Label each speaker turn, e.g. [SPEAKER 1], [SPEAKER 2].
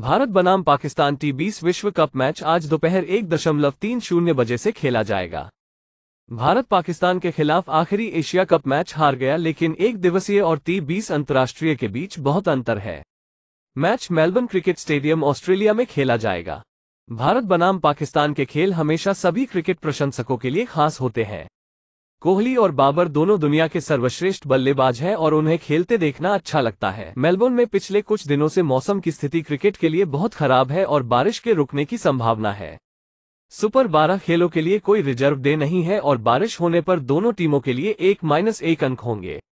[SPEAKER 1] भारत बनाम पाकिस्तान टी बीस विश्व कप मैच आज दोपहर एक दशमलव तीन शून्य बजे से खेला जाएगा भारत पाकिस्तान के खिलाफ आखिरी एशिया कप मैच हार गया लेकिन एक दिवसीय और टी बीस अंतर्राष्ट्रीय के बीच बहुत अंतर है match Melbourne cricket stadium Australia में खेला जाएगा भारत बनाम पाकिस्तान के खेल हमेशा सभी क्रिकेट प्रशंसकों के लिए खास होते हैं कोहली और बाबर दोनों दुनिया के सर्वश्रेष्ठ बल्लेबाज हैं और उन्हें खेलते देखना अच्छा लगता है मेलबोर्न में पिछले कुछ दिनों से मौसम की स्थिति क्रिकेट के लिए बहुत खराब है और बारिश के रुकने की संभावना है सुपर बारह खेलों के लिए कोई रिजर्व डे नहीं है और बारिश होने पर दोनों टीमों के लिए एक माइनस एक अंक होंगे